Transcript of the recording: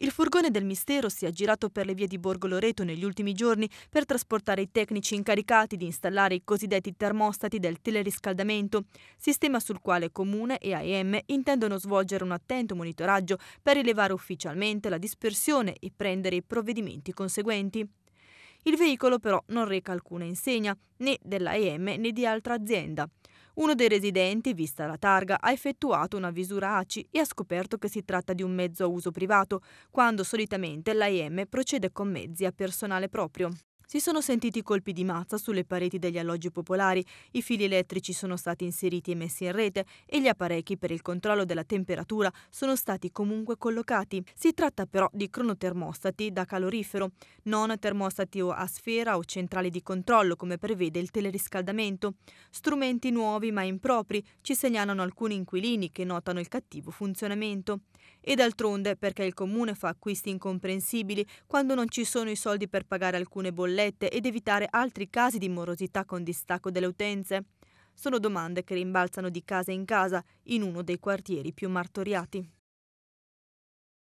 Il furgone del mistero si è girato per le vie di Borgo Loreto negli ultimi giorni per trasportare i tecnici incaricati di installare i cosiddetti termostati del teleriscaldamento, sistema sul quale Comune e AEM intendono svolgere un attento monitoraggio per rilevare ufficialmente la dispersione e prendere i provvedimenti conseguenti. Il veicolo però non reca alcuna insegna né dell'AEM né di altra azienda. Uno dei residenti, vista la targa, ha effettuato una visura ACI e ha scoperto che si tratta di un mezzo a uso privato, quando solitamente l'AIM procede con mezzi a personale proprio. Si sono sentiti colpi di mazza sulle pareti degli alloggi popolari, i fili elettrici sono stati inseriti e messi in rete e gli apparecchi per il controllo della temperatura sono stati comunque collocati. Si tratta però di cronotermostati da calorifero, non termostati o a sfera o centrali di controllo come prevede il teleriscaldamento. Strumenti nuovi ma impropri ci segnalano alcuni inquilini che notano il cattivo funzionamento. E d'altronde perché il comune fa acquisti incomprensibili quando non ci sono i soldi per pagare alcune bollette bollette ed evitare altri casi di morosità con distacco delle utenze? Sono domande che rimbalzano di casa in casa in uno dei quartieri più martoriati.